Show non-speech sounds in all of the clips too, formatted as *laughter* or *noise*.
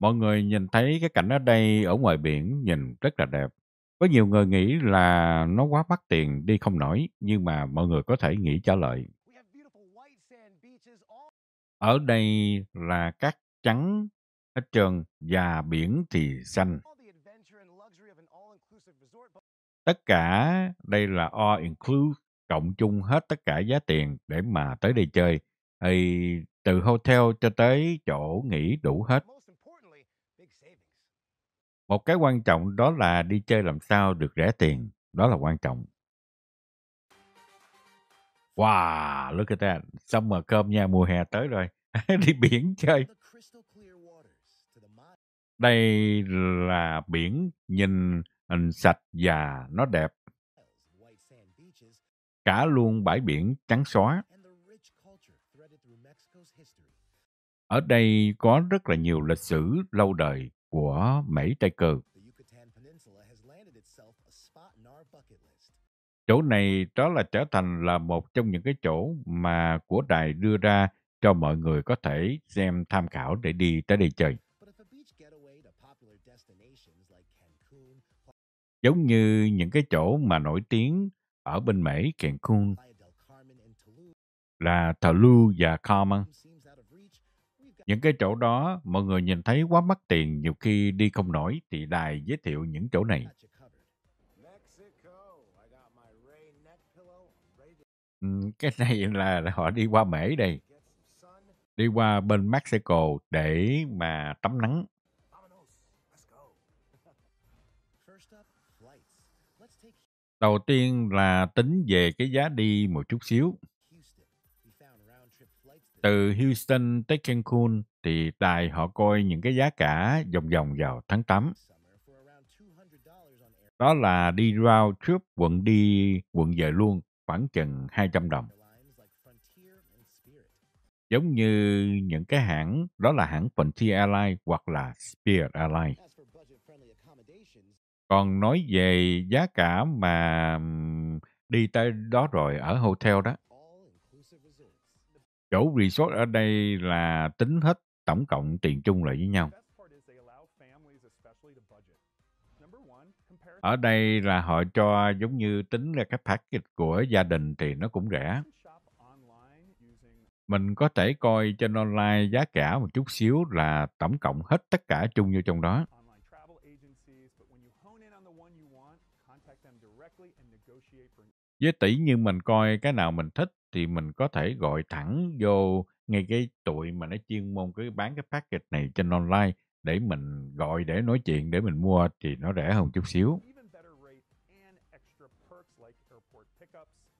Mọi người nhìn thấy cái cảnh ở đây ở ngoài biển nhìn rất là đẹp. Có nhiều người nghĩ là nó quá mắc tiền đi không nổi, nhưng mà mọi người có thể nghĩ trả lời. Ở đây là cát trắng hết trơn và biển thì xanh. Tất cả đây là all inclusive, cộng chung hết tất cả giá tiền để mà tới đây chơi thì từ hotel cho tới chỗ nghỉ đủ hết. Một cái quan trọng đó là đi chơi làm sao được rẻ tiền, đó là quan trọng. Wow, look at that. Xong mà cơm nha, mùa hè tới rồi. *laughs* đi biển chơi. Đây là biển nhìn hình sạch và nó đẹp. Cả luôn bãi biển trắng xóa. Ở đây có rất là nhiều lịch sử lâu đời của Mỹ Tây Cừ. Chỗ này đó là trở thành là một trong những cái chỗ mà của đài đưa ra cho mọi người có thể xem tham khảo để đi tới đây chơi. Giống như những cái chỗ mà nổi tiếng ở bên Mỹ Cancun là Thờ và Carmen. Những cái chỗ đó mọi người nhìn thấy quá mắc tiền nhiều khi đi không nổi thì đài giới thiệu những chỗ này. Ừ, cái này là họ đi qua Mễ đây. Đi qua bên Mexico để mà tắm nắng. *laughs* Đầu tiên là tính về cái giá đi một chút xíu từ Houston tới Cancun thì đài họ coi những cái giá cả vòng vòng vào tháng 8. Đó là đi round trip quận đi quận về luôn khoảng chừng 200 đồng. Giống như những cái hãng, đó là hãng Frontier Airlines hoặc là Spirit Airlines. Còn nói về giá cả mà đi tới đó rồi ở hotel đó chỗ resort ở đây là tính hết tổng cộng tiền chung lại với nhau. Ở đây là họ cho giống như tính ra cái package của gia đình thì nó cũng rẻ. Mình có thể coi trên online giá cả một chút xíu là tổng cộng hết tất cả chung vô trong đó. Với tỷ như mình coi cái nào mình thích thì mình có thể gọi thẳng vô ngay cái tụi mà nó chuyên môn cứ bán cái package này trên online để mình gọi để nói chuyện để mình mua thì nó rẻ hơn chút xíu.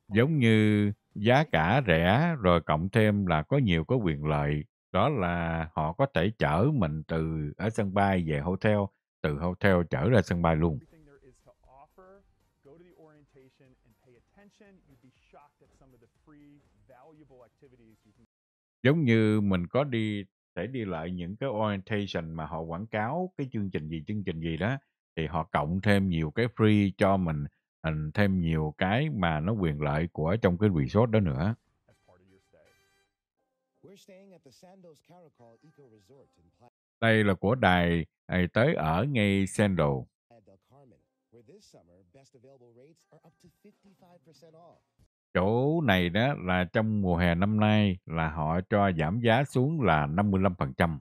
Giống như giá cả rẻ rồi cộng thêm là có nhiều có quyền lợi đó là họ có thể chở mình từ ở sân bay về hotel từ hotel chở ra sân bay luôn Giống như mình có đi thể đi lại những cái orientation mà họ quảng cáo cái chương trình gì, chương trình gì đó, thì họ cộng thêm nhiều cái free cho mình, mình thêm nhiều cái mà nó quyền lợi của trong cái resort đó nữa. Đây là của đài này tới ở ngay Sandal chỗ này đó là trong mùa hè năm nay là họ cho giảm giá xuống là 55%.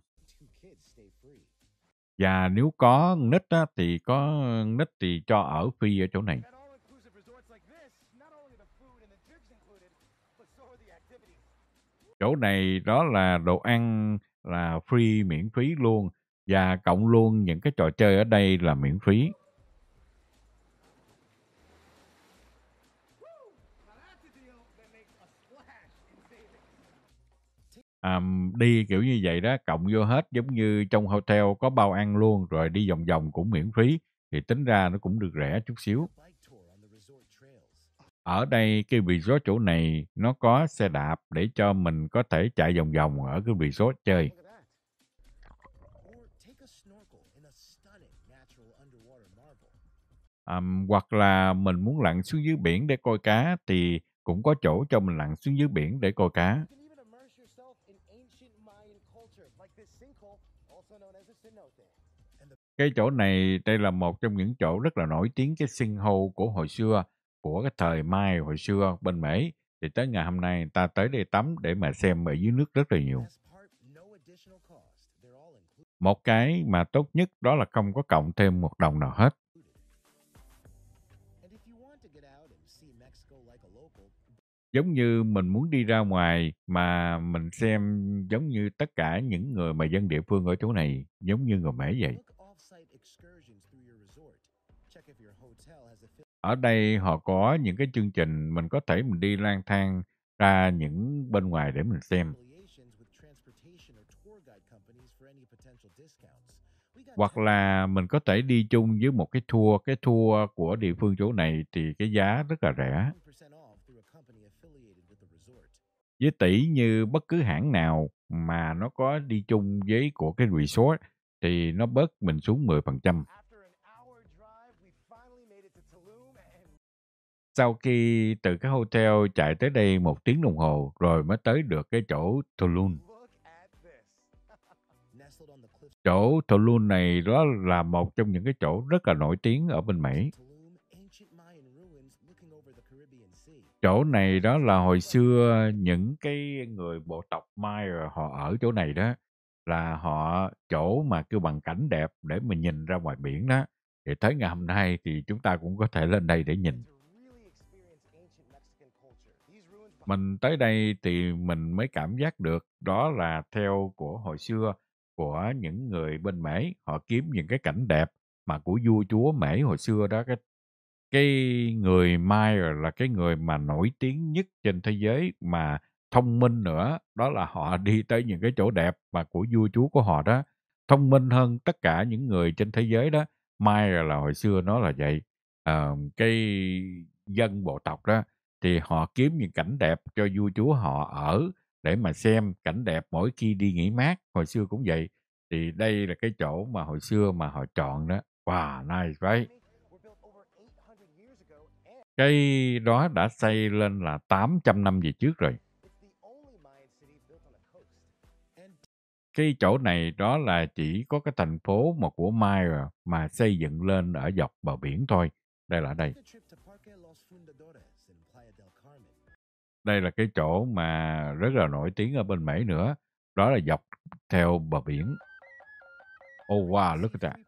Và nếu có nít á, thì có nít thì cho ở phi ở chỗ này. Chỗ này đó là đồ ăn là free miễn phí luôn và cộng luôn những cái trò chơi ở đây là miễn phí. um, đi kiểu như vậy đó cộng vô hết giống như trong hotel có bao ăn luôn rồi đi vòng vòng cũng miễn phí thì tính ra nó cũng được rẻ chút xíu ở đây cái resort chỗ này nó có xe đạp để cho mình có thể chạy vòng vòng ở cái resort chơi um, hoặc là mình muốn lặn xuống dưới biển để coi cá thì cũng có chỗ cho mình lặn xuống dưới biển để câu cá. Cái chỗ này, đây là một trong những chỗ rất là nổi tiếng cái sinh hô của hồi xưa, của cái thời Mai hồi xưa bên Mỹ. Thì tới ngày hôm nay ta tới đây tắm để mà xem ở dưới nước rất là nhiều. Một cái mà tốt nhất đó là không có cộng thêm một đồng nào hết. Giống như mình muốn đi ra ngoài mà mình xem giống như tất cả những người mà dân địa phương ở chỗ này giống như người Mễ vậy. Ở đây họ có những cái chương trình mình có thể mình đi lang thang ra những bên ngoài để mình xem. Hoặc là mình có thể đi chung với một cái tour, cái tour của địa phương chỗ này thì cái giá rất là rẻ với tỷ như bất cứ hãng nào mà nó có đi chung với của cái resort thì nó bớt mình xuống 10%. Sau khi từ cái hotel chạy tới đây một tiếng đồng hồ rồi mới tới được cái chỗ Tulum. *laughs* Chỗ Tulum này đó là một trong những cái chỗ rất là nổi tiếng ở bên Mỹ. chỗ này đó là hồi xưa những cái người bộ tộc Mai họ ở chỗ này đó là họ chỗ mà kêu bằng cảnh đẹp để mình nhìn ra ngoài biển đó thì tới ngày hôm nay thì chúng ta cũng có thể lên đây để nhìn mình tới đây thì mình mới cảm giác được đó là theo của hồi xưa của những người bên Mỹ họ kiếm những cái cảnh đẹp mà của vua chúa Mỹ hồi xưa đó cái cái người Mayer là cái người mà nổi tiếng nhất trên thế giới mà thông minh nữa đó là họ *laughs* đi tới những cái chỗ đẹp mà của vua chúa của họ đó thông minh hơn tất cả những người trên thế giới đó Mayer là hồi xưa nó là vậy à, cái dân bộ tộc đó thì họ kiếm những cảnh đẹp cho vua chúa họ ở để mà xem cảnh đẹp mỗi khi đi nghỉ mát hồi xưa cũng vậy thì đây là cái chỗ mà hồi xưa mà họ chọn đó wow nice right cây đó đã xây lên là 800 năm về trước rồi. Cái chỗ này đó là chỉ có cái thành phố mà của Maya mà xây dựng lên ở dọc bờ biển thôi. Đây là đây. Đây là cái chỗ mà rất là nổi tiếng ở bên Mỹ nữa. Đó là dọc theo bờ biển. Oh wow, look at that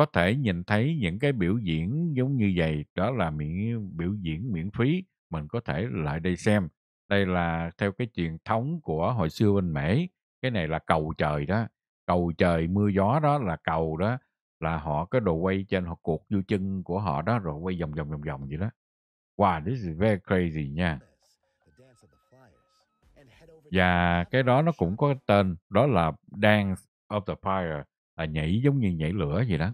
có thể nhìn thấy những cái biểu diễn giống như vậy đó là miễn biểu diễn miễn phí mình có thể lại đây xem đây là theo cái truyền thống của hồi xưa bên Mỹ cái này là cầu trời đó cầu trời mưa gió đó là cầu đó là họ cái đồ quay trên họ cuộc vô chân của họ đó rồi quay vòng vòng vòng vòng vậy đó wow this is very crazy nha và cái đó nó cũng có tên đó là dance of the fire là nhảy giống như nhảy lửa vậy đó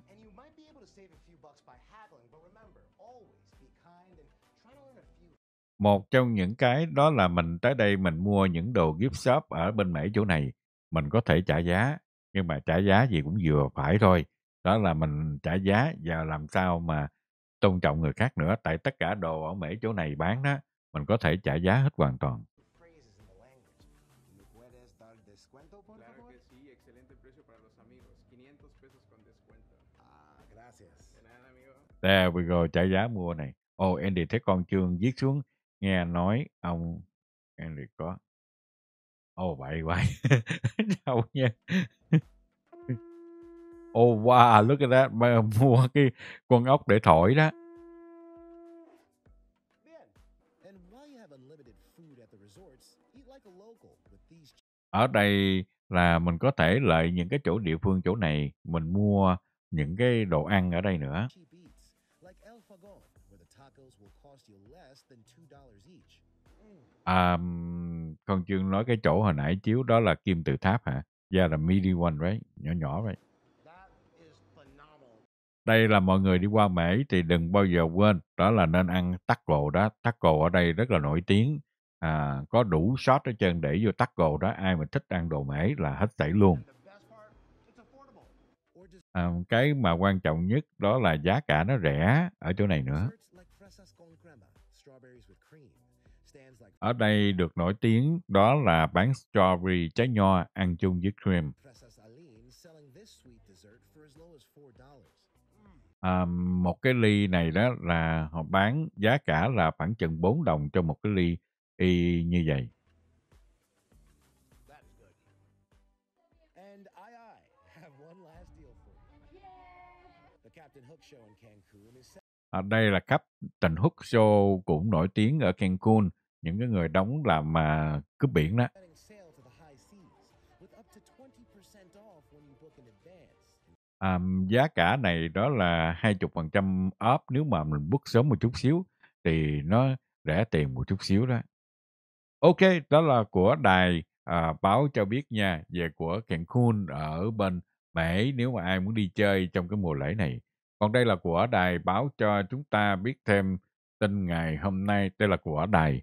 Một trong những cái đó là mình tới đây mình mua những đồ gift shop ở bên Mỹ chỗ này, mình có thể trả giá, nhưng mà trả giá gì cũng vừa phải thôi. Đó là mình trả giá và làm sao mà tôn trọng người khác nữa, tại tất cả đồ ở Mỹ chỗ này bán đó, mình có thể trả giá hết hoàn toàn. There we go, trả giá mua này. oh, Andy thấy con chương viết xuống nghe nói ông em liệt có ô oh, bậy bậy *laughs* đâu nha oh wow look at that mà mua cái con ốc để thổi đó ở đây là mình có thể lợi những cái chỗ địa phương chỗ này mình mua những cái đồ ăn ở đây nữa À, con chương nói cái chỗ hồi nãy chiếu đó là kim tự tháp hả? Yeah, là midi one right? nhỏ nhỏ vậy. Đây là mọi người đi qua Mỹ thì đừng bao giờ quên, đó là nên ăn tắc taco đó. Tắc Taco ở đây rất là nổi tiếng, à, có đủ shot ở chân để vô tắc taco đó. Ai mà thích ăn đồ Mỹ là hết sảy luôn. À, cái mà quan trọng nhất đó là giá cả nó rẻ ở chỗ này nữa. Ở đây được nổi tiếng đó là bán strawberry trái nho ăn chung với cream. À, một cái ly này đó là họ bán giá cả là khoảng chừng 4 đồng cho một cái ly y như vậy. À, đây là cấp Captain Hook Show cũng nổi tiếng ở Cancun những cái người đóng làm mà cướp biển đó à, giá cả này đó là 20% off nếu mà mình book sớm một chút xíu thì nó rẻ tiền một chút xíu đó ok đó là của đài à, báo cho biết nha về của Cancun ở bên Mỹ nếu mà ai muốn đi chơi trong cái mùa lễ này còn đây là của đài báo cho chúng ta biết thêm tin ngày hôm nay đây là của đài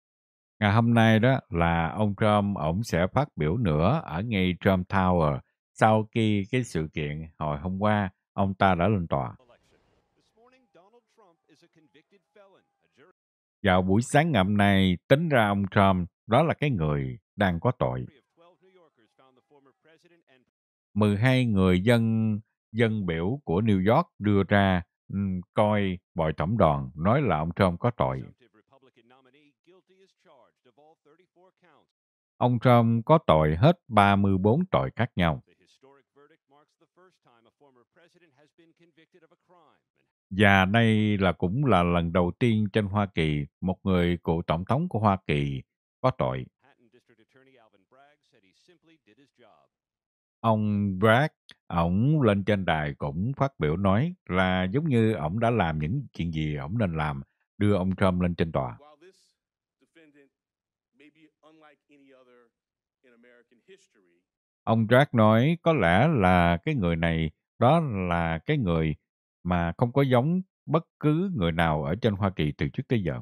Ngày hôm nay đó là ông Trump ổng sẽ phát biểu nữa ở ngay Trump Tower sau khi cái sự kiện hồi hôm qua ông ta đã lên tòa. Vào buổi sáng ngày hôm nay, tính ra ông Trump đó là cái người đang có tội. 12 người dân dân biểu của New York đưa ra coi bồi thẩm đoàn nói là ông Trump có tội. Ông Trump có tội hết 34 tội khác nhau. Và đây là cũng là lần đầu tiên trên Hoa Kỳ một người cựu tổng thống của Hoa Kỳ có tội. Ông Bragg, ổng lên trên đài cũng phát biểu nói là giống như ổng đã làm những chuyện gì ổng nên làm, đưa ông Trump lên trên tòa. Ông Jack nói có lẽ là cái người này đó là cái người mà không có giống bất cứ người nào ở trên Hoa Kỳ từ trước tới giờ.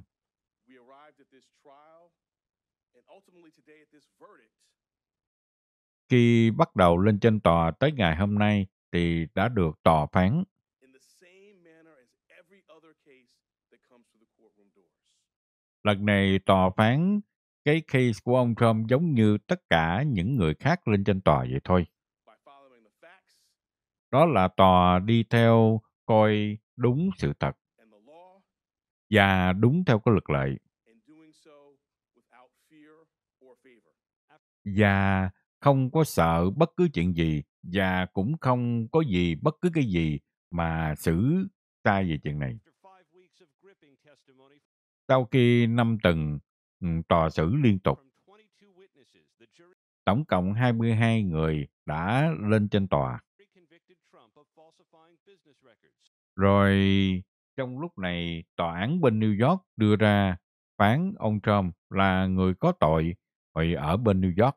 Khi bắt đầu lên trên tòa tới ngày hôm nay thì đã được tòa phán. Lần này tòa phán cái case của ông Trump giống như tất cả những người khác lên trên tòa vậy thôi. Đó là tòa đi theo coi đúng sự thật và đúng theo cái luật lệ và không có sợ bất cứ chuyện gì và cũng không có gì bất cứ cái gì mà xử sai về chuyện này. Sau khi năm tuần tòa xử liên tục. Tổng cộng 22 người đã lên trên tòa. Rồi trong lúc này, tòa án bên New York đưa ra phán ông Trump là người có tội vì ở bên New York.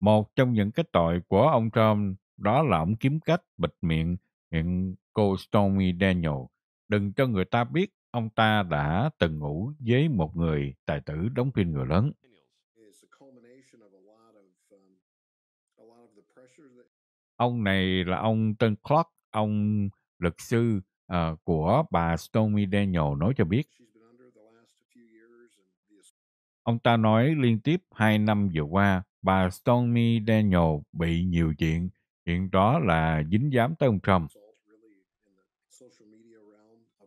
Một trong những cái tội của ông Trump đó là ông kiếm cách bịt miệng hiện cô Stormy Daniels đừng cho người ta biết ông ta đã từng ngủ với một người tài tử đóng phim người lớn. Um, ông này là ông tên Clark, ông luật sư uh, của bà Stormy Daniel nói cho biết. Ông ta nói liên tiếp hai năm vừa qua, bà Stormy Daniel bị nhiều chuyện. Chuyện đó là dính dám tới ông Trump.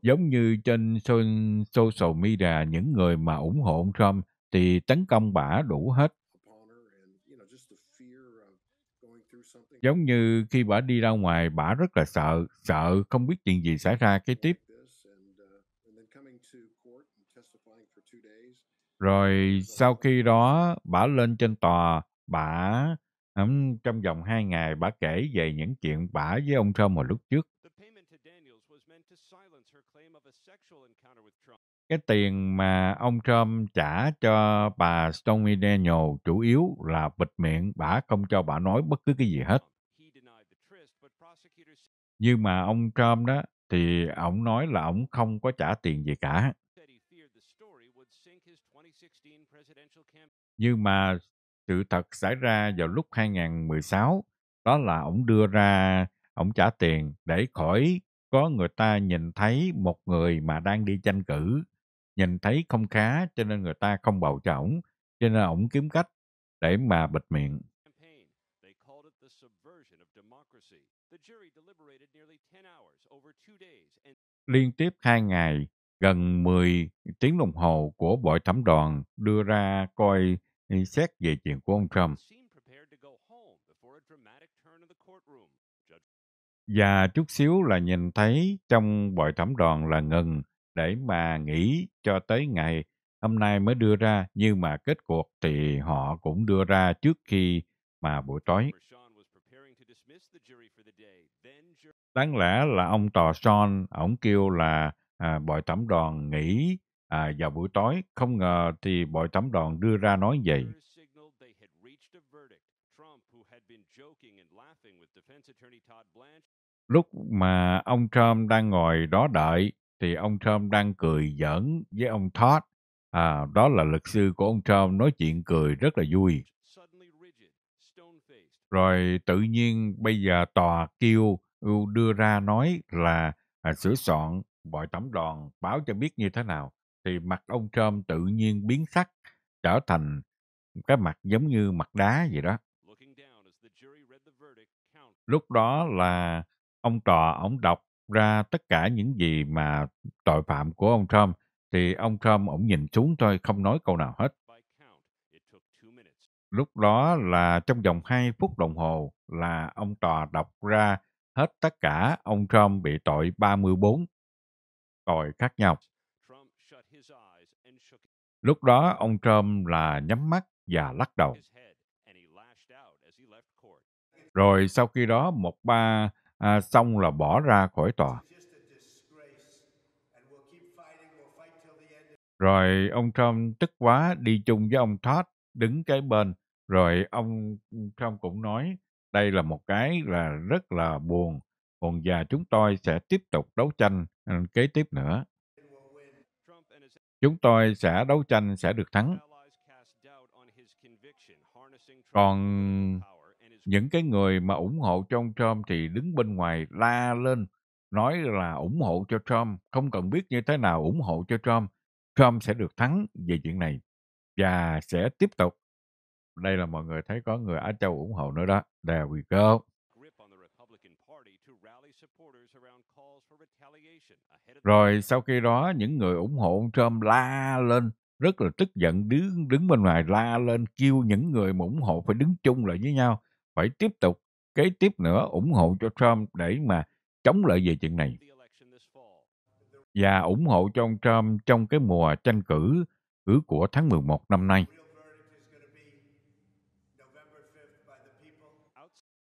Giống như trên social media, những người mà ủng hộ ông Trump thì tấn công bả đủ hết. Giống như khi bả đi ra ngoài, bả rất là sợ, sợ không biết chuyện gì xảy ra kế tiếp. Rồi sau khi đó, bả lên trên tòa, bả trong vòng hai ngày bà kể về những chuyện bà với ông Trump hồi lúc trước cái tiền mà ông Trump trả cho bà Stormy Daniels chủ yếu là bịt miệng, bà không cho bà nói bất cứ cái gì hết. Nhưng mà ông Trump đó thì ông nói là ông không có trả tiền gì cả. Nhưng mà sự thật xảy ra vào lúc 2016 đó là ông đưa ra ông trả tiền để khỏi có người ta nhìn thấy một người mà đang đi tranh cử nhìn thấy không khá cho nên người ta không bầu cho ổng cho nên ổng kiếm cách để mà bịt miệng liên tiếp hai ngày gần 10 tiếng đồng hồ của bội thẩm đoàn đưa ra coi xét về chuyện của ông Trump. và chút xíu là nhìn thấy trong bội thẩm đoàn là ngừng để mà nghĩ cho tới ngày hôm nay mới đưa ra nhưng mà kết cuộc thì họ cũng đưa ra trước khi mà buổi tối đáng lẽ là ông tòa son ổng kêu là à, bội thẩm đoàn nghỉ à, vào buổi tối không ngờ thì bội thẩm đoàn đưa ra nói vậy lúc mà ông Trump đang ngồi đó đợi thì ông Trump đang cười giỡn với ông Todd. À, đó là luật sư của ông Trump nói chuyện cười rất là vui. Rồi tự nhiên bây giờ tòa kêu đưa ra nói là à, sửa soạn mọi tổng đoàn báo cho biết như thế nào. Thì mặt ông Trump tự nhiên biến sắc trở thành cái mặt giống như mặt đá vậy đó. Lúc đó là ông trò ông đọc ra tất cả những gì mà tội phạm của ông Trump thì ông Trump ổng nhìn xuống thôi không nói câu nào hết. Lúc đó là trong vòng 2 phút đồng hồ là ông tòa đọc ra hết tất cả ông Trump bị tội 34 tội khác nhau. Lúc đó ông Trump là nhắm mắt và lắc đầu. Rồi sau khi đó một ba à, xong là bỏ ra khỏi tòa. Rồi ông Trump tức quá đi chung với ông Todd đứng cái bên. Rồi ông Trump cũng nói đây là một cái là rất là buồn. Còn già chúng tôi sẽ tiếp tục đấu tranh ừ, kế tiếp nữa. Chúng tôi sẽ đấu tranh sẽ được thắng. Còn những cái người mà ủng hộ cho ông Trump thì đứng bên ngoài la lên nói là ủng hộ cho Trump, không cần biết như thế nào ủng hộ cho Trump, Trump sẽ được thắng về chuyện này và sẽ tiếp tục. Đây là mọi người thấy có người Á Châu ủng hộ nữa đó. There we go. Rồi sau khi đó những người ủng hộ ông Trump la lên rất là tức giận đứng đứng bên ngoài la lên kêu những người mà ủng hộ phải đứng chung lại với nhau phải tiếp tục kế tiếp nữa ủng hộ cho Trump để mà chống lại về chuyện này. Và ủng hộ cho ông Trump trong cái mùa tranh cử cử của tháng 11 năm nay.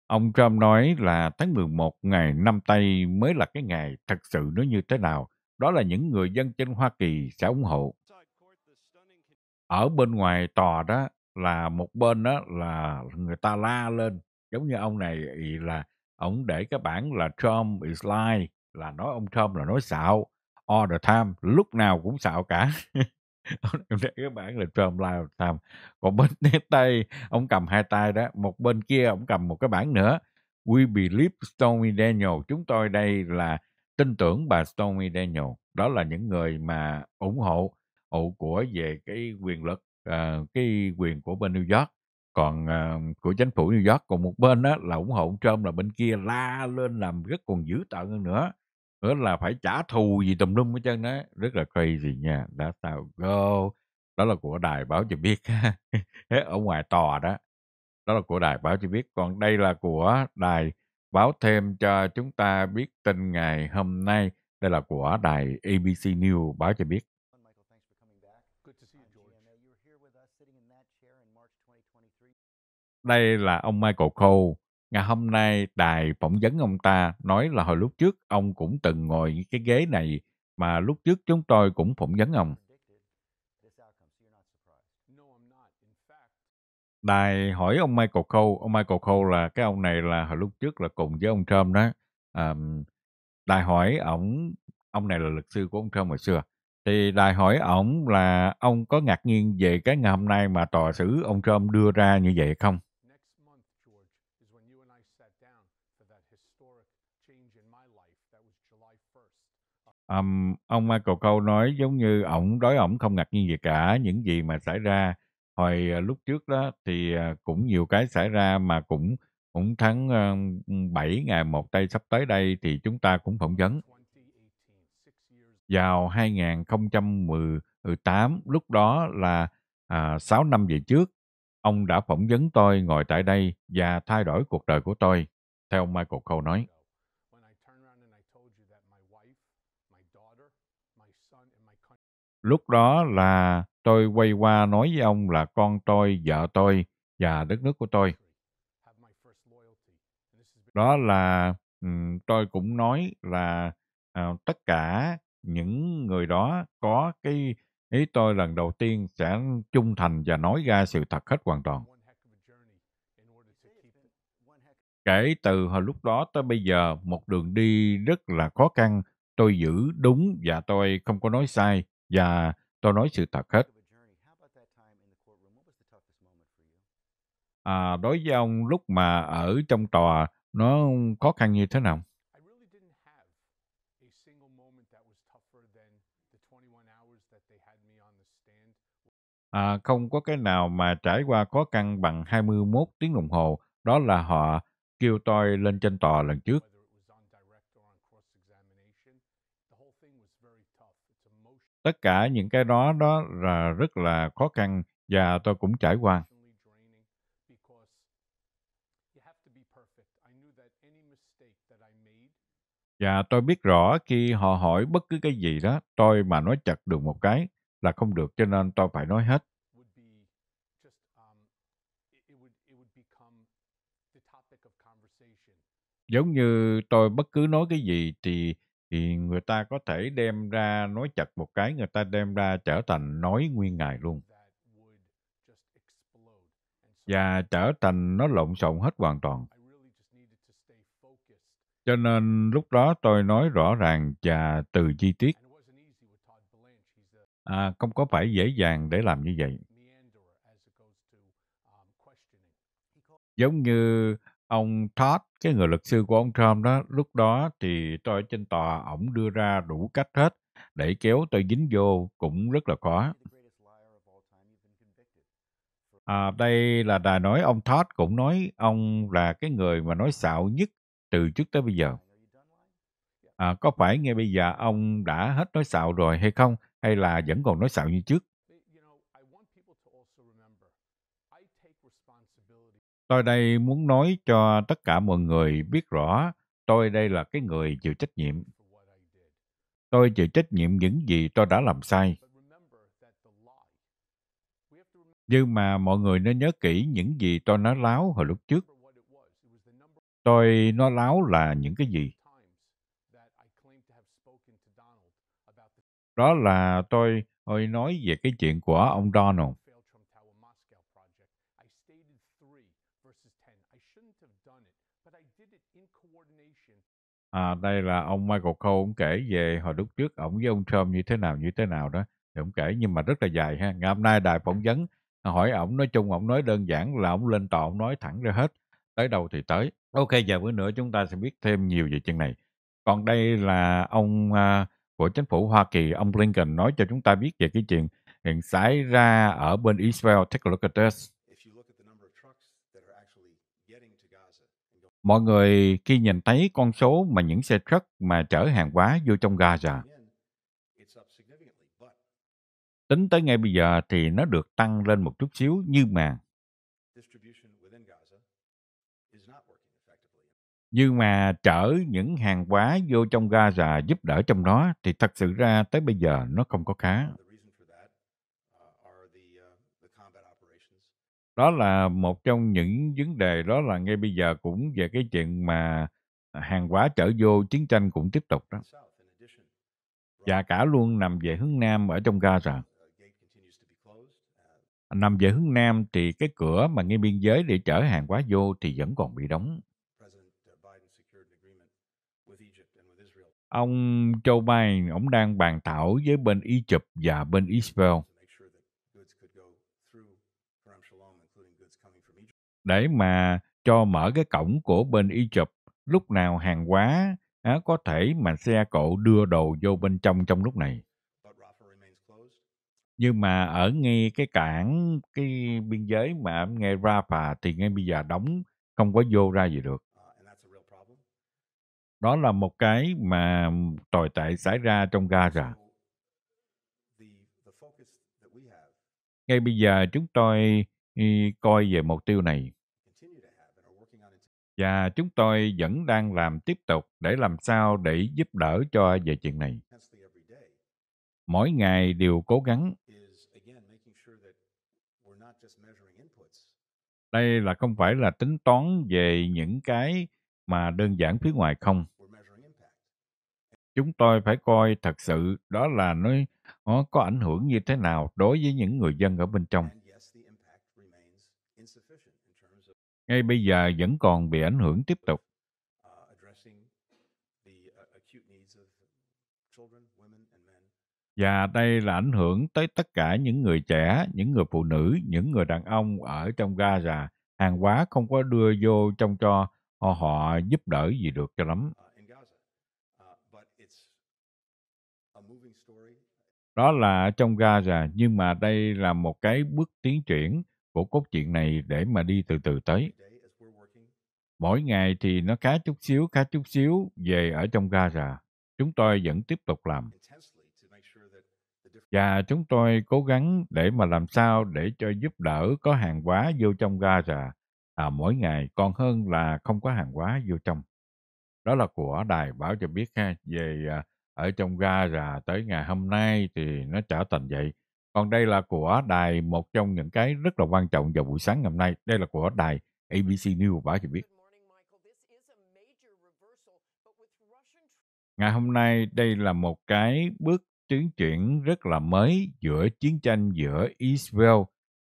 Ông Trump nói là tháng 11 ngày năm Tây mới là cái ngày thật sự nó như thế nào. Đó là những người dân trên Hoa Kỳ sẽ ủng hộ. Ở bên ngoài tòa đó, là một bên đó là người ta la lên giống như ông này ý là ông để cái bản là Trump is lying là nói ông Trump là nói xạo all the time lúc nào cũng xạo cả *laughs* ông để cái bản là Trump lie all the time còn *laughs* bên tay ông cầm hai tay đó một bên kia ông cầm một cái bản nữa we believe Stormy Daniel chúng tôi đây là tin tưởng bà Stormy Daniel đó là những người mà ủng hộ ủng của về cái quyền lực uh, cái quyền của bên New York còn uh, của chính phủ New York còn một bên đó là ủng hộ ông Trump là bên kia la lên làm rất còn dữ tợn hơn nữa nữa là phải trả thù gì tùm lum hết trơn đó rất là crazy nha đã sao go đó là của đài báo cho biết *laughs* ở ngoài tòa đó đó là của đài báo cho biết còn đây là của đài báo thêm cho chúng ta biết tin ngày hôm nay đây là của đài ABC News báo cho biết đây là ông Michael Cole. Ngày hôm nay đài phỏng vấn ông ta nói là hồi lúc trước ông cũng từng ngồi cái ghế này mà lúc trước chúng tôi cũng phỏng vấn ông. Đài hỏi ông Michael Cole, ông Michael Cole là cái ông này là hồi lúc trước là cùng với ông Trump đó. Um, đài hỏi ông ông này là luật sư của ông Trump hồi xưa. Thì đài hỏi ông là ông có ngạc nhiên về cái ngày hôm nay mà tòa xử ông Trump đưa ra như vậy không? um, ông Michael Câu nói giống như ổng đối ổng không ngạc nhiên gì cả những gì mà xảy ra hồi ờ, lúc trước đó thì ờ, cũng nhiều cái xảy ra mà cũng cũng tháng 7 ờ, ngày một tây sắp tới đây thì chúng ta cũng phỏng vấn vào 2018 lúc đó là à, 6 năm về trước ông đã phỏng vấn tôi ngồi tại đây và thay đổi cuộc đời của tôi theo Michael Cole nói. Lúc đó là tôi quay qua nói với ông là con tôi, vợ tôi và đất nước của tôi. Đó là um, tôi cũng nói là uh, tất cả những người đó có cái ý tôi lần đầu tiên sẽ trung thành và nói ra sự thật hết hoàn toàn. Kể từ hồi lúc đó tới bây giờ, một đường đi rất là khó khăn. Tôi giữ đúng và tôi không có nói sai và tôi nói sự thật hết. À, đối với ông lúc mà ở trong tòa nó khó khăn như thế nào? À, không có cái nào mà trải qua khó khăn bằng 21 tiếng đồng hồ. Đó là họ kêu tôi lên trên tòa lần trước. tất cả những cái đó đó là rất là khó khăn và tôi cũng trải qua và tôi biết rõ khi họ hỏi bất cứ cái gì đó tôi mà nói chặt được một cái là không được cho nên tôi phải nói hết um, giống như tôi bất cứ nói cái gì thì thì người ta có thể đem ra nói chặt một cái người ta đem ra trở thành nói nguyên ngày luôn và trở thành nó lộn xộn hết hoàn toàn cho nên lúc đó tôi nói rõ ràng và từ chi tiết à, không có phải dễ dàng để làm như vậy giống như ông Todd, cái người luật sư của ông Trump đó, lúc đó thì tôi ở trên tòa, ổng đưa ra đủ cách hết để kéo tôi dính vô cũng rất là khó. À, đây là đài nói ông Todd cũng nói ông là cái người mà nói xạo nhất từ trước tới bây giờ. À, có phải ngay bây giờ ông đã hết nói xạo rồi hay không? Hay là vẫn còn nói xạo như trước? Tôi đây muốn nói cho tất cả mọi người biết rõ tôi đây là cái người chịu trách nhiệm. Tôi chịu trách nhiệm những gì tôi đã làm sai. Nhưng mà mọi người nên nhớ kỹ những gì tôi nói láo hồi lúc trước. Tôi nói láo là những cái gì? Đó là tôi hồi nói về cái chuyện của ông Donald. À, đây là ông Michael Cole ông kể về hồi lúc trước ông với ông Trump như thế nào như thế nào đó thì ông kể nhưng mà rất là dài ha ngày hôm nay đài phỏng vấn hỏi ông nói chung ông nói đơn giản là ông lên tòa ổng nói thẳng ra hết tới đâu thì tới ok giờ bữa nữa chúng ta sẽ biết thêm nhiều về chuyện này còn đây là ông uh, của chính phủ Hoa Kỳ ông Lincoln nói cho chúng ta biết về cái chuyện hiện xảy ra ở bên Israel take a look at this Mọi người khi nhìn thấy con số mà những xe truck mà chở hàng hóa vô trong Gaza, tính tới ngay bây giờ thì nó được tăng lên một chút xíu nhưng mà nhưng mà chở những hàng hóa vô trong Gaza giúp đỡ trong đó thì thật sự ra tới bây giờ nó không có khá. đó là một trong những vấn đề đó là ngay bây giờ cũng về cái chuyện mà à, hàng hóa trở vô chiến tranh cũng tiếp tục đó và cả luôn nằm về hướng nam ở trong Gaza nằm về hướng nam thì cái cửa mà ngay biên giới để chở hàng hóa vô thì vẫn còn bị đóng ông Joe Biden ông đang bàn thảo với bên Egypt và bên Israel để mà cho mở cái cổng của bên y chụp lúc nào hàng quá á, có thể mà xe cộ đưa đồ vô bên trong trong lúc này nhưng mà ở ngay cái cảng cái biên giới mà ngay Rafa thì ngay bây giờ đóng không có vô ra gì được đó là một cái mà tồi tệ xảy ra trong Gaza. Ngay bây giờ chúng tôi coi về mục tiêu này. Và chúng tôi vẫn đang làm tiếp tục để làm sao để giúp đỡ cho về chuyện này. Mỗi ngày đều cố gắng. Đây là không phải là tính toán về những cái mà đơn giản phía ngoài không. Chúng tôi phải coi thật sự đó là nó, nó có ảnh hưởng như thế nào đối với những người dân ở bên trong ngay bây giờ vẫn còn bị ảnh hưởng tiếp tục. Uh, uh, Và đây là ảnh hưởng tới tất cả những người trẻ, những người phụ nữ, những người đàn ông ở trong Gaza. Hàng hóa không có đưa vô trong cho họ, họ giúp đỡ gì được cho lắm. Uh, Đó là trong Gaza, nhưng mà đây là một cái bước tiến triển của cốt truyện này để mà đi từ từ tới. Mỗi ngày thì nó khá chút xíu, khá chút xíu về ở trong Gaza. Chúng tôi vẫn tiếp tục làm. Và chúng tôi cố gắng để mà làm sao để cho giúp đỡ có hàng hóa vô trong Gaza à, mỗi ngày còn hơn là không có hàng hóa vô trong. Đó là của đài báo cho biết ha, về à, ở trong Gaza tới ngày hôm nay thì nó trở thành vậy còn đây là của đài một trong những cái rất là quan trọng vào buổi sáng ngày hôm nay. Đây là của đài ABC News báo cho biết. Ngày hôm nay đây là một cái bước tiến chuyển rất là mới giữa chiến tranh giữa Israel,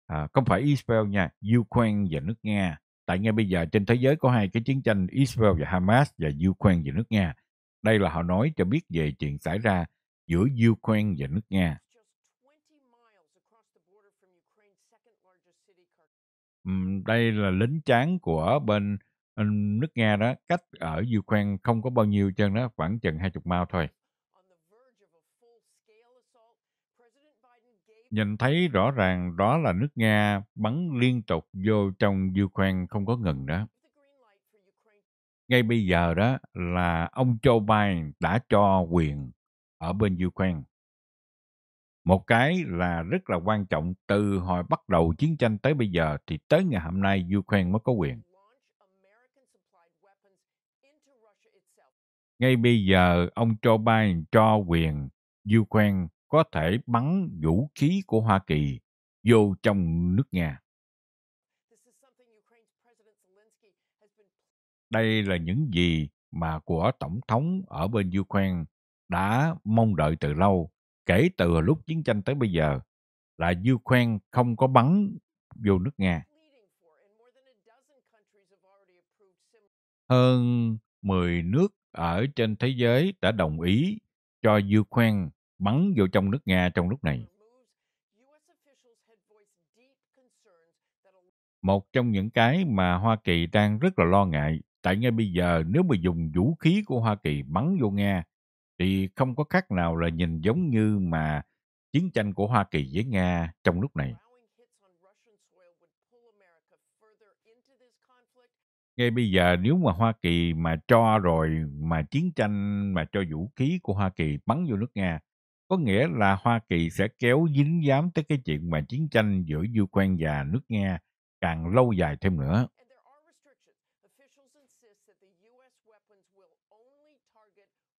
à, không phải Israel nha, Ukraine và nước Nga. Tại ngay bây giờ trên thế giới có hai cái chiến tranh Israel và Hamas và Ukraine và nước Nga. Đây là họ nói cho biết về chuyện xảy ra giữa Ukraine và nước Nga. đây là lính chán của bên ờ, nước Nga đó, cách ở Ukraine không có bao nhiêu chân đó, khoảng chừng 20 mao thôi. Nhìn thấy rõ ràng đó là nước Nga bắn liên tục vô trong Ukraine không có ngừng đó. Ngay bây giờ đó là ông Joe Biden đã cho quyền ở bên Ukraine một cái là rất là quan trọng từ hồi bắt đầu chiến tranh tới bây giờ thì tới ngày hôm nay Ukraine mới có quyền. Ngay bây giờ ông Joe Biden cho quyền Ukraine có thể bắn vũ khí của Hoa Kỳ vô trong nước Nga. Đây là những gì mà của Tổng thống ở bên Ukraine đã mong đợi từ lâu kể từ lúc chiến tranh tới bây giờ là Ukraine không có bắn vô nước Nga. Hơn 10 nước ở trên thế giới đã đồng ý cho Ukraine bắn vô trong nước Nga trong lúc này. Một trong những cái mà Hoa Kỳ đang rất là lo ngại, tại ngay bây giờ nếu mà dùng vũ khí của Hoa Kỳ bắn vô Nga thì không có khác nào là nhìn giống như mà chiến tranh của Hoa Kỳ với Nga trong lúc này. Ngay bây giờ nếu mà Hoa Kỳ mà cho rồi mà chiến tranh mà cho vũ khí của Hoa Kỳ bắn vô nước Nga, có nghĩa là Hoa Kỳ sẽ kéo dính dám tới cái chuyện mà chiến tranh giữa Ukraine và nước Nga càng lâu dài thêm nữa.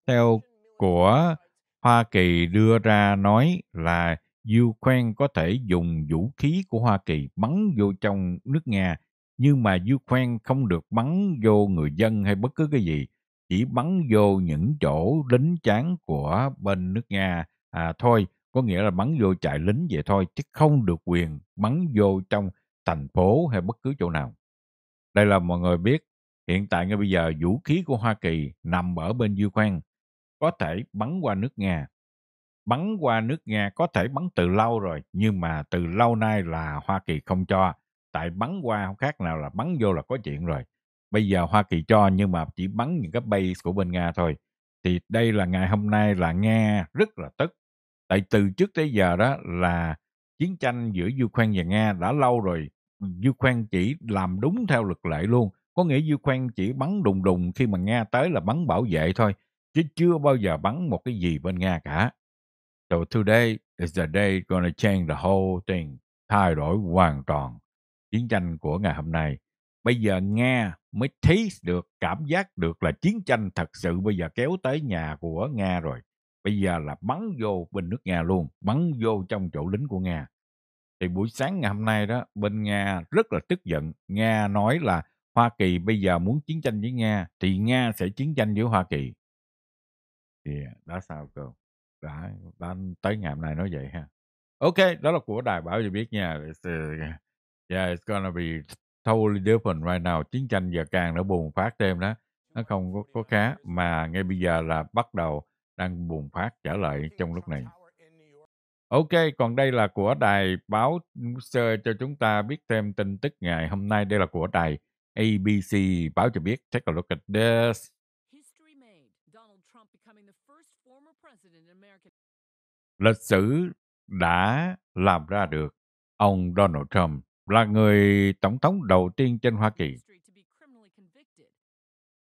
Theo của Hoa Kỳ đưa ra nói là Ukraine có thể dùng vũ khí của Hoa Kỳ bắn vô trong nước Nga, nhưng mà Ukraine không được bắn vô người dân hay bất cứ cái gì, chỉ bắn vô những chỗ lính chán của bên nước Nga à, thôi, có nghĩa là bắn vô chạy lính vậy thôi, chứ không được quyền bắn vô trong thành phố hay bất cứ chỗ nào. Đây là mọi người biết, hiện tại ngay bây giờ vũ khí của Hoa Kỳ nằm ở bên Ukraine, có thể bắn qua nước Nga. Bắn qua nước Nga có thể bắn từ lâu rồi, nhưng mà từ lâu nay là Hoa Kỳ không cho. Tại bắn qua không khác nào là bắn vô là có chuyện rồi. Bây giờ Hoa Kỳ cho nhưng mà chỉ bắn những cái base của bên Nga thôi. Thì đây là ngày hôm nay là Nga rất là tức. Tại từ trước tới giờ đó là chiến tranh giữa Ukraine và Nga đã lâu rồi. Ukraine chỉ làm đúng theo luật lệ luôn. Có nghĩa Ukraine chỉ bắn đùng đùng khi mà Nga tới là bắn bảo vệ thôi chứ chưa bao giờ bắn một cái gì bên Nga cả. So today is the day gonna change the whole thing, thay đổi hoàn toàn chiến tranh của ngày hôm nay. Bây giờ Nga mới thấy được, cảm giác được là chiến tranh thật sự bây giờ kéo tới nhà của Nga rồi. Bây giờ là bắn vô bên nước Nga luôn, bắn vô trong chỗ lính của Nga. Thì buổi sáng ngày hôm nay đó, bên Nga rất là tức giận. Nga nói là Hoa Kỳ bây giờ muốn chiến tranh với Nga, thì Nga sẽ chiến tranh với Hoa Kỳ thì đã sao cơ đã, đã tới ngày hôm nay nói vậy ha ok đó là của đài báo cho biết nha it's, uh, yeah it's gonna be totally different right now chiến tranh giờ càng nó bùng phát thêm đó nó không có, có khá mà ngay bây giờ là bắt đầu đang bùng phát trở lại trong lúc này Ok, còn đây là của đài báo sơ cho chúng ta biết thêm tin tức ngày hôm nay. Đây là của đài ABC báo cho biết. Take a look at this. lịch sử đã làm ra được. Ông Donald Trump là người tổng thống đầu tiên trên Hoa Kỳ.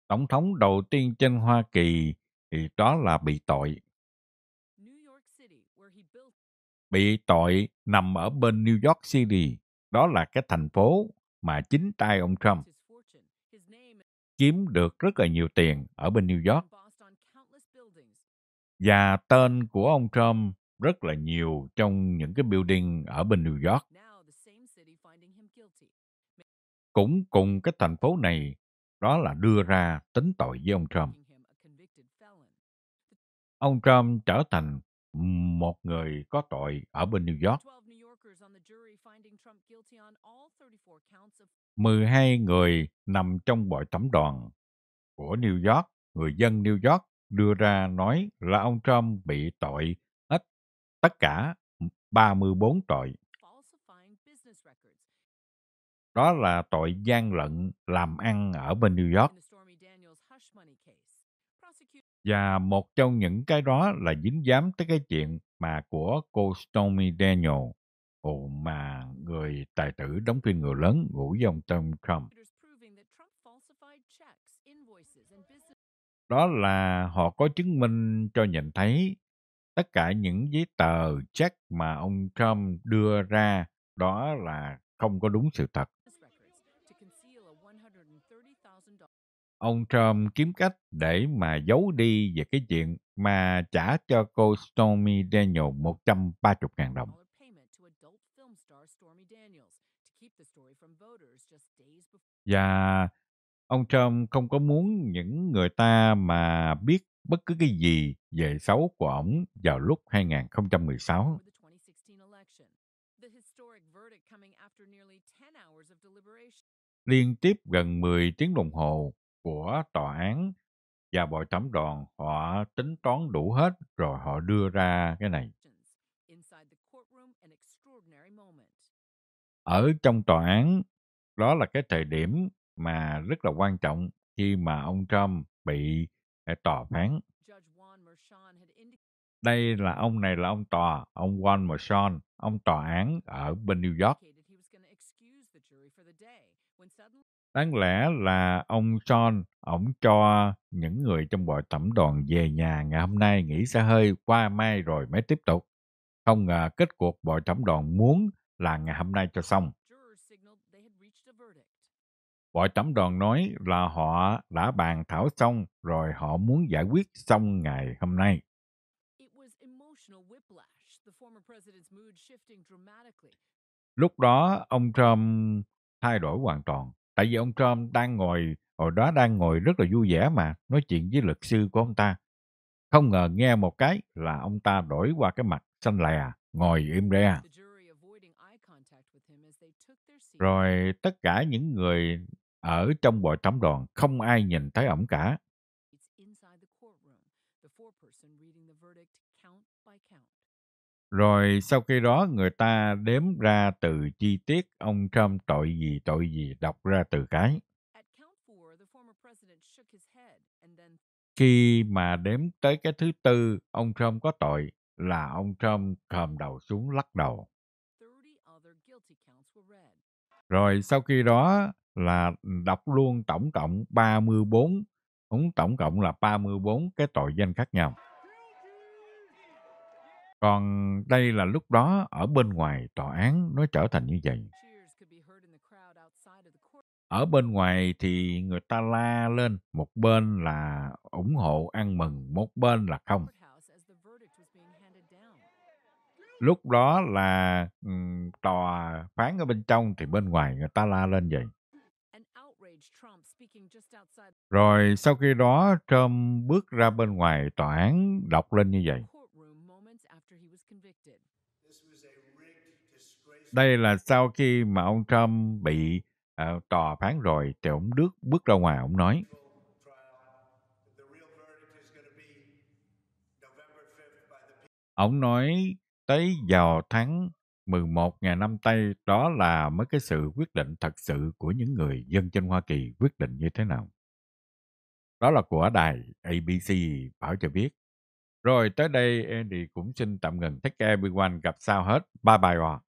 Tổng thống đầu tiên trên Hoa Kỳ thì đó là bị tội. Bị tội nằm ở bên New York City, đó là cái thành phố mà chính tay ông Trump kiếm được rất là nhiều tiền ở bên New York. Và tên của ông Trump rất là nhiều trong những cái building ở bên New York. Cũng cùng cái thành phố này, đó là đưa ra tính tội với ông Trump. Ông Trump trở thành một người có tội ở bên New York. 12 người nằm trong bội tổng đoàn của New York, người dân New York đưa ra nói là ông Trump bị tội tất cả 34 tội. Đó là tội gian lận làm ăn ở bên New York. Và một trong những cái đó là dính dám tới cái chuyện mà của cô Stormy Daniel ồ mà người tài tử đóng phim người lớn ngủ dòng ông Donald Trump. Đó là họ có chứng minh cho nhìn thấy tất cả những giấy tờ check mà ông Trump đưa ra đó là không có đúng sự thật. Ông Trump kiếm cách để mà giấu đi về cái chuyện mà trả cho cô Stormy Daniels 130 ngàn đồng. Và ông Trump không có muốn những người ta mà biết bất cứ cái gì về xấu của ông vào lúc 2016. Liên tiếp gần 10 tiếng đồng hồ của tòa án và bọn thẩm đoàn họ tính toán đủ hết rồi họ đưa ra cái này. Ở trong tòa án, đó là cái thời điểm mà rất là quan trọng khi mà ông Trump bị à, tòa phán. Đây là ông này là ông tòa, ông Juan Mershon, ông tòa án ở bên New York. Đáng lẽ là ông John, ông cho những người trong bộ thẩm đoàn về nhà ngày hôm nay nghỉ xe hơi qua mai rồi mới tiếp tục. Không ngờ kết cuộc bộ thẩm đoàn muốn là ngày hôm nay cho xong bọn Trẩm Đoàn nói là họ đã bàn thảo xong rồi họ muốn giải quyết xong ngày hôm nay. Lúc đó, ông Trump thay đổi hoàn toàn. Tại vì ông Trump đang ngồi, hồi đó đang ngồi rất là vui vẻ mà, nói chuyện với luật sư của ông ta. Không ngờ nghe một cái là ông ta đổi qua cái mặt xanh lè, ngồi im re. Rồi tất cả những người ở trong bộ trống đoàn không ai nhìn thấy ổng cả. Rồi sau khi đó người ta đếm ra từ chi tiết ông Trump tội gì tội gì đọc ra từ cái. Khi mà đếm tới cái thứ tư, ông Trump có tội là ông Trump cầm đầu xuống lắc đầu. Rồi sau khi đó, là đọc luôn tổng cộng 34 cũng tổng cộng là 34 cái tội danh khác nhau. Còn đây là lúc đó ở bên ngoài tòa án nó trở thành như vậy. Ở bên ngoài thì người ta la lên, một bên là ủng hộ ăn mừng, một bên là không. Lúc đó là tòa phán ở bên trong thì bên ngoài người ta la lên vậy. Rồi sau khi đó, Trump bước ra bên ngoài tòa án đọc lên như vậy. Đây là sau khi mà ông Trump bị uh, tòa phán rồi, thì ông Đức bước ra ngoài, ông nói. Ông nói tới vào tháng 11 ngày năm Tây đó là mới cái sự quyết định thật sự của những người dân trên Hoa Kỳ quyết định như thế nào. Đó là của đài ABC Bảo cho biết. Rồi tới đây Andy cũng xin tạm ngừng. Take care everyone. Gặp sau hết. Bye bye all.